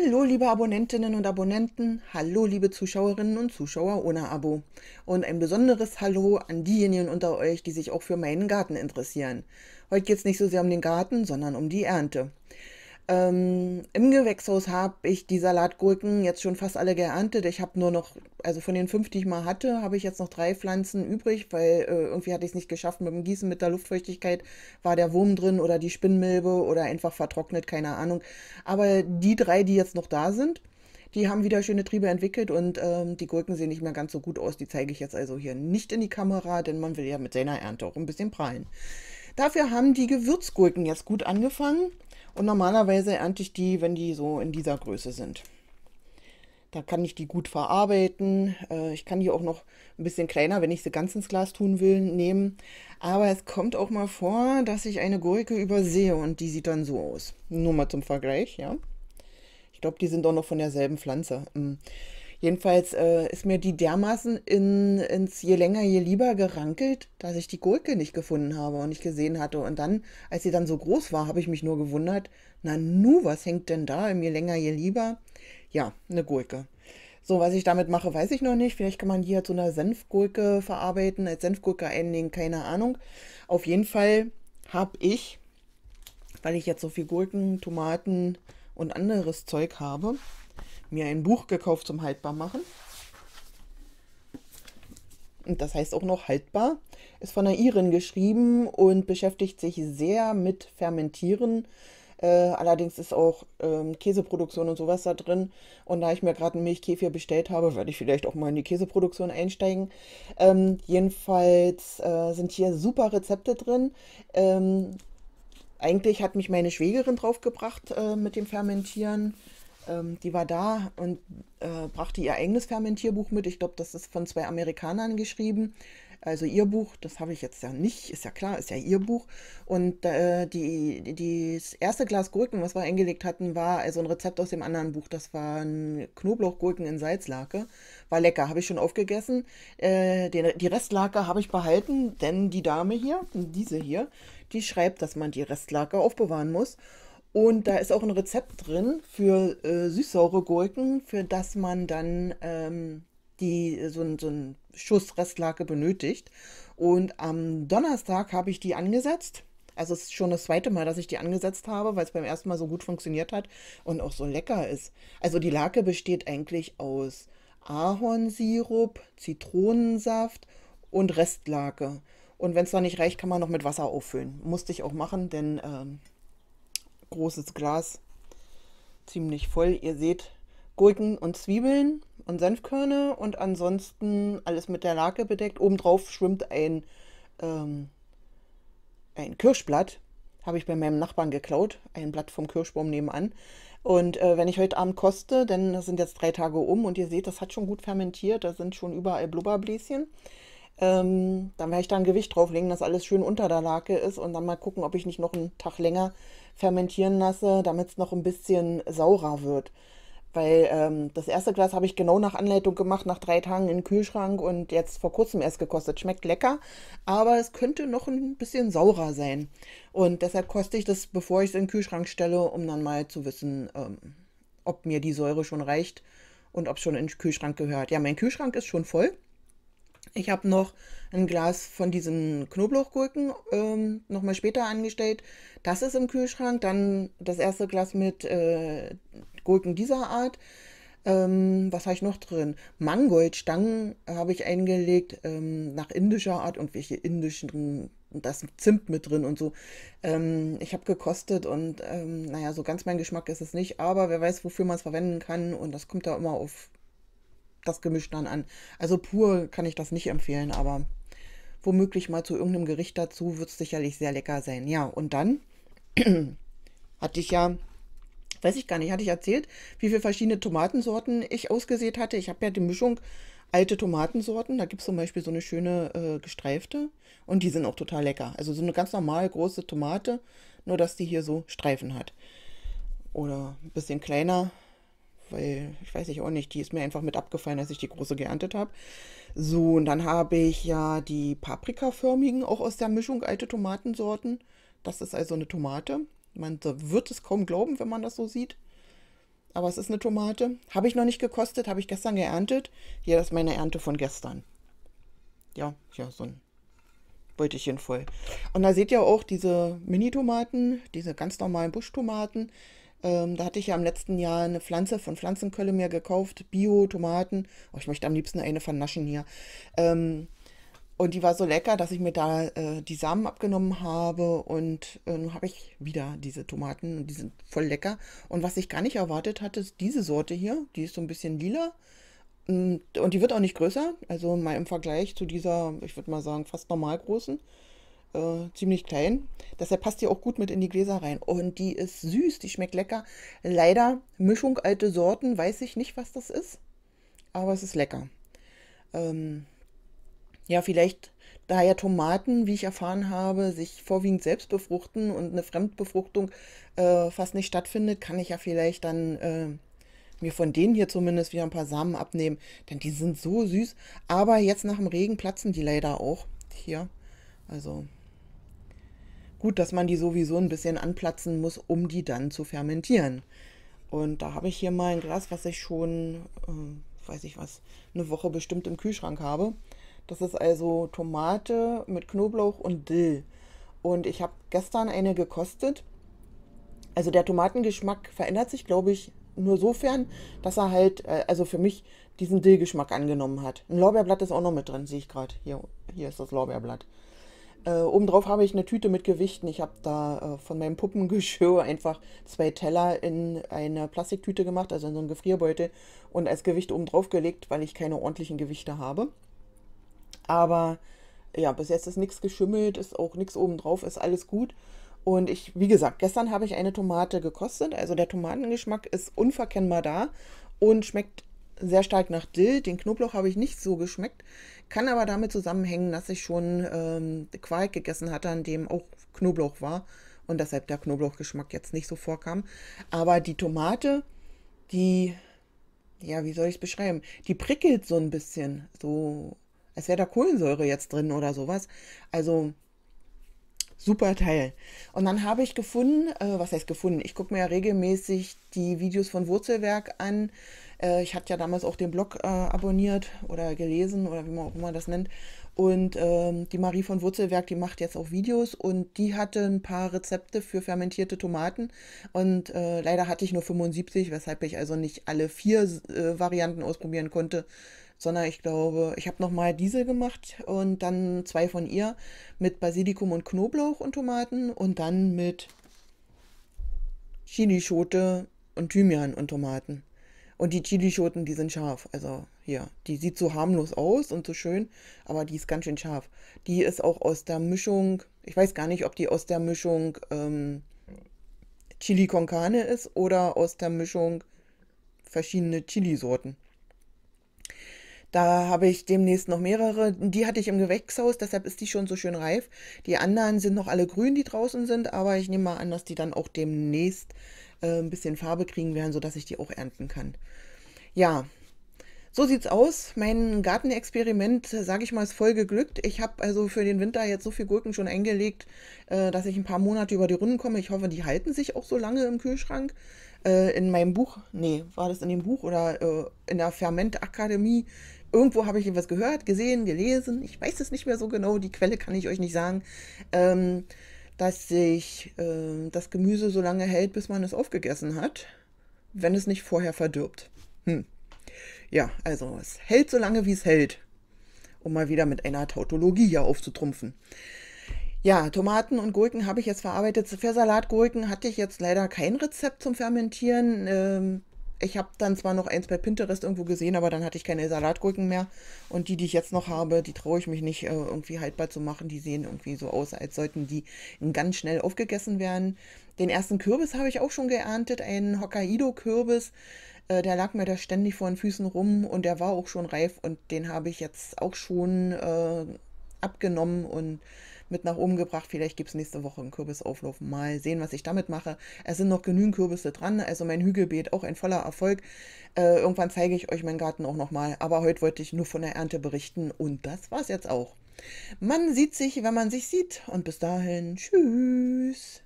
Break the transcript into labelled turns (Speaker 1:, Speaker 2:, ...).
Speaker 1: Hallo liebe Abonnentinnen und Abonnenten, hallo liebe Zuschauerinnen und Zuschauer ohne Abo und ein besonderes Hallo an diejenigen unter euch, die sich auch für meinen Garten interessieren. Heute geht es nicht so sehr um den Garten, sondern um die Ernte. Ähm, Im Gewächshaus habe ich die Salatgurken jetzt schon fast alle geerntet. Ich habe nur noch, also von den fünf, die ich mal hatte, habe ich jetzt noch drei Pflanzen übrig, weil äh, irgendwie hatte ich es nicht geschafft mit dem Gießen, mit der Luftfeuchtigkeit war der Wurm drin oder die Spinnmilbe oder einfach vertrocknet, keine Ahnung. Aber die drei, die jetzt noch da sind, die haben wieder schöne Triebe entwickelt und ähm, die Gurken sehen nicht mehr ganz so gut aus. Die zeige ich jetzt also hier nicht in die Kamera, denn man will ja mit seiner Ernte auch ein bisschen prallen. Dafür haben die Gewürzgurken jetzt gut angefangen. Und normalerweise ernte ich die, wenn die so in dieser Größe sind. Da kann ich die gut verarbeiten. Äh, ich kann die auch noch ein bisschen kleiner, wenn ich sie ganz ins Glas tun will, nehmen. Aber es kommt auch mal vor, dass ich eine Gurke übersehe und die sieht dann so aus. Nur mal zum Vergleich, ja. Ich glaube, die sind auch noch von derselben Pflanze. Ähm, Jedenfalls äh, ist mir die dermaßen in, ins je länger, je lieber gerankelt, dass ich die Gurke nicht gefunden habe und nicht gesehen hatte. Und dann, als sie dann so groß war, habe ich mich nur gewundert, na nu, was hängt denn da im je länger, je lieber? Ja, eine Gurke. So, was ich damit mache, weiß ich noch nicht. Vielleicht kann man die ja zu einer Senfgurke verarbeiten, als Senfgurke einlegen, keine Ahnung. Auf jeden Fall habe ich, weil ich jetzt so viel Gurken, Tomaten und anderes Zeug habe, mir ein Buch gekauft zum haltbar machen. Und das heißt auch noch haltbar, ist von einer Irin geschrieben und beschäftigt sich sehr mit Fermentieren. Äh, allerdings ist auch ähm, Käseproduktion und sowas da drin. Und da ich mir gerade einen Milchkäfer bestellt habe, werde ich vielleicht auch mal in die Käseproduktion einsteigen. Ähm, jedenfalls äh, sind hier super Rezepte drin. Ähm, eigentlich hat mich meine Schwägerin draufgebracht äh, mit dem Fermentieren ähm, die war da und äh, brachte ihr eigenes Fermentierbuch mit. Ich glaube, das ist von zwei Amerikanern geschrieben. Also ihr Buch, das habe ich jetzt ja nicht, ist ja klar, ist ja ihr Buch. Und äh, die, die, das erste Glas Gurken, was wir eingelegt hatten, war also ein Rezept aus dem anderen Buch. Das waren Knoblauchgurken in Salzlake. War lecker, habe ich schon aufgegessen. Äh, den, die Restlake habe ich behalten, denn die Dame hier, diese hier, die schreibt, dass man die Restlake aufbewahren muss. Und da ist auch ein Rezept drin für äh, süßsaure Gurken, für das man dann ähm, die, so, so einen Schuss Restlake benötigt. Und am Donnerstag habe ich die angesetzt. Also es ist schon das zweite Mal, dass ich die angesetzt habe, weil es beim ersten Mal so gut funktioniert hat und auch so lecker ist. Also die Lake besteht eigentlich aus Ahornsirup, Zitronensaft und Restlake. Und wenn es da nicht reicht, kann man noch mit Wasser auffüllen. Musste ich auch machen, denn ähm, großes Glas ziemlich voll. Ihr seht Gurken und Zwiebeln und Senfkörner und ansonsten alles mit der Lake bedeckt. Obendrauf schwimmt ein, ähm, ein Kirschblatt. Habe ich bei meinem Nachbarn geklaut. Ein Blatt vom Kirschbaum nebenan. Und äh, wenn ich heute Abend koste, denn das sind jetzt drei Tage um und ihr seht, das hat schon gut fermentiert. Da sind schon überall Blubberbläschen. Ähm, dann werde ich da ein Gewicht drauflegen, dass alles schön unter der Lake ist und dann mal gucken, ob ich nicht noch einen Tag länger fermentieren lasse, damit es noch ein bisschen saurer wird. Weil ähm, das erste Glas habe ich genau nach Anleitung gemacht, nach drei Tagen in den Kühlschrank und jetzt vor kurzem erst gekostet. Schmeckt lecker, aber es könnte noch ein bisschen saurer sein. Und deshalb koste ich das, bevor ich es in den Kühlschrank stelle, um dann mal zu wissen, ähm, ob mir die Säure schon reicht und ob es schon in den Kühlschrank gehört. Ja, mein Kühlschrank ist schon voll. Ich habe noch ein Glas von diesen Knoblauchgurken ähm, nochmal später angestellt. Das ist im Kühlschrank. Dann das erste Glas mit äh, Gurken dieser Art. Ähm, was habe ich noch drin? Mangoldstangen habe ich eingelegt ähm, nach indischer Art und welche indischen das Zimt mit drin und so. Ähm, ich habe gekostet und ähm, naja, so ganz mein Geschmack ist es nicht, aber wer weiß, wofür man es verwenden kann und das kommt da immer auf das Gemisch dann an. Also pur kann ich das nicht empfehlen, aber womöglich mal zu irgendeinem Gericht dazu wird es sicherlich sehr lecker sein. Ja, und dann hatte ich ja weiß ich gar nicht, hatte ich erzählt, wie viele verschiedene Tomatensorten ich ausgesät hatte. Ich habe ja die Mischung alte Tomatensorten. Da gibt es zum Beispiel so eine schöne äh, gestreifte und die sind auch total lecker. Also so eine ganz normal große Tomate, nur dass die hier so Streifen hat. Oder ein bisschen kleiner, weil ich weiß ich auch nicht, die ist mir einfach mit abgefallen, als ich die große geerntet habe. So, und dann habe ich ja die paprikaförmigen, auch aus der Mischung alte Tomatensorten. Das ist also eine Tomate. Man wird es kaum glauben, wenn man das so sieht. Aber es ist eine Tomate. Habe ich noch nicht gekostet, habe ich gestern geerntet. Hier ist meine Ernte von gestern. Ja, ja, so ein Beutelchen voll. Und da seht ihr auch diese Mini-Tomaten, diese ganz normalen Buschtomaten. Ähm, da hatte ich ja im letzten Jahr eine Pflanze von Pflanzenkölle mir gekauft, Bio-Tomaten. Oh, ich möchte am liebsten eine vernaschen hier. Ähm, und die war so lecker, dass ich mir da äh, die Samen abgenommen habe. Und äh, nun habe ich wieder diese Tomaten und die sind voll lecker. Und was ich gar nicht erwartet hatte, ist diese Sorte hier. Die ist so ein bisschen lila. Mm, und, die wird auch nicht größer. Also mal im Vergleich zu dieser, ich würde mal sagen, fast normal großen äh, ziemlich klein. Deshalb passt die auch gut mit in die Gläser rein. Und die ist süß, die schmeckt lecker. Leider Mischung alte Sorten, weiß ich nicht, was das ist. Aber es ist lecker. Ähm, ja, vielleicht, da ja Tomaten, wie ich erfahren habe, sich vorwiegend selbst befruchten und eine Fremdbefruchtung äh, fast nicht stattfindet, kann ich ja vielleicht dann äh, mir von denen hier zumindest wieder ein paar Samen abnehmen, denn die sind so süß. Aber jetzt nach dem Regen platzen die leider auch hier. Also gut, dass man die sowieso ein bisschen anplatzen muss, um die dann zu fermentieren. Und da habe ich hier mal ein Glas, was ich schon, äh, weiß ich was, eine Woche bestimmt im Kühlschrank habe. Das ist also Tomate mit Knoblauch und Dill. Und ich habe gestern eine gekostet. Also der Tomatengeschmack verändert sich, glaube ich, nur sofern, dass er halt, äh, also für mich, diesen Dillgeschmack angenommen hat. Ein Lorbeerblatt ist auch noch mit drin, sehe ich gerade. Hier, hier ist das Lorbeerblatt. Äh, obendrauf habe ich eine Tüte mit Gewichten. Ich habe da äh, von meinem Puppengeschirr einfach zwei Teller in eine Plastiktüte gemacht, also in so einen Gefrierbeutel und als Gewicht obendrauf gelegt, weil ich keine ordentlichen Gewichte habe. Aber ja, bis jetzt ist nichts geschimmelt, ist auch nichts obendrauf, ist alles gut. Und ich, wie gesagt, gestern habe ich eine Tomate gekostet. Also der Tomatengeschmack ist unverkennbar da und schmeckt sehr stark nach Dill. Den Knoblauch habe ich nicht so geschmeckt. Kann aber damit zusammenhängen, dass ich schon ähm, Quark gegessen hatte, an dem auch Knoblauch war. Und deshalb der Knoblauchgeschmack jetzt nicht so vorkam. Aber die Tomate, die, ja, wie soll ich es beschreiben? Die prickelt so ein bisschen. So, als wäre da Kohlensäure jetzt drin oder sowas. Also super Teil. Und dann habe ich gefunden, äh, was heißt gefunden? Ich gucke mir ja regelmäßig die Videos von Wurzelwerk an äh, ich hatte ja damals auch den Blog äh, abonniert oder gelesen oder wie man auch immer das nennt. Und ähm, die Marie von Wurzelwerk, die macht jetzt auch Videos und die hatte ein paar Rezepte für fermentierte Tomaten. Und äh, leider hatte ich nur 75, weshalb ich also nicht alle vier äh, Varianten ausprobieren konnte sondern ich glaube, ich habe nochmal diese gemacht und dann zwei von ihr mit Basilikum und Knoblauch und Tomaten und dann mit Chilischote und Thymian und Tomaten. Und die Chilischoten, die sind scharf. Also hier, die sieht so harmlos aus und so schön, aber die ist ganz schön scharf. Die ist auch aus der Mischung, ich weiß gar nicht, ob die aus der Mischung ähm, Chili con Carne ist oder aus der Mischung verschiedene Chilisorten. Da habe ich demnächst noch mehrere. Die hatte ich im Gewächshaus, deshalb ist die schon so schön reif. Die anderen sind noch alle grün, die draußen sind, aber ich nehme mal an, dass die dann auch demnächst äh, ein bisschen Farbe kriegen werden, sodass ich die auch ernten kann. Ja, so sieht's aus. Mein Gartenexperiment, sage ich mal, ist voll geglückt. Ich habe also für den Winter jetzt so viel Gurken schon eingelegt, äh, dass ich ein paar Monate über die Runden komme. Ich hoffe, die halten sich auch so lange im Kühlschrank. Äh, in meinem Buch, nee, war das in dem Buch oder äh, in der Fermentakademie, Irgendwo habe ich etwas gehört, gesehen, gelesen. Ich weiß es nicht mehr so genau. Die Quelle kann ich euch nicht sagen. Ähm, dass sich äh, das Gemüse so lange hält, bis man es aufgegessen hat, wenn es nicht vorher verdirbt. Hm. Ja, also es hält so lange, wie es hält, um mal wieder mit einer Tautologie hier aufzutrumpfen. Ja, Tomaten und Gurken habe ich jetzt verarbeitet. Für Salatgurken hatte ich jetzt leider kein Rezept zum Fermentieren. Ähm, ich habe dann zwar noch eins bei Pinterest irgendwo gesehen, aber dann hatte ich keine Salatgurken mehr. Und die, die ich jetzt noch habe, die traue ich mich nicht äh, irgendwie haltbar zu machen. Die sehen irgendwie so aus, als sollten die ganz schnell aufgegessen werden. Den ersten Kürbis habe ich auch schon geerntet, einen Hokkaido-Kürbis. Äh, der lag mir da ständig vor den Füßen rum und der war auch schon reif und den habe ich jetzt auch schon äh, abgenommen und mit nach oben gebracht. Vielleicht gibt es nächste Woche einen Kürbisauflauf. Mal sehen, was ich damit mache. Es sind noch genügend Kürbisse dran. Also mein Hügelbeet auch ein voller Erfolg. Äh, irgendwann zeige ich euch meinen Garten auch nochmal. Aber heute wollte ich nur von der Ernte berichten. Und das war's jetzt auch. Man sieht sich, wenn man sich sieht. Und bis dahin, tschüss.